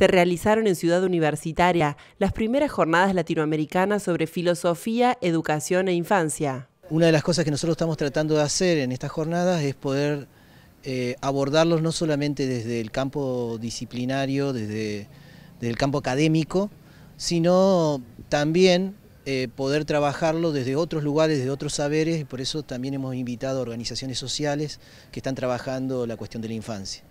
se realizaron en Ciudad Universitaria las primeras jornadas latinoamericanas sobre filosofía, educación e infancia. Una de las cosas que nosotros estamos tratando de hacer en estas jornadas es poder eh, abordarlos no solamente desde el campo disciplinario, desde, el campo académico, sino también eh, poder trabajarlo desde otros lugares, desde otros saberes, y por eso también hemos invitado a organizaciones sociales que están trabajando la cuestión de la infancia.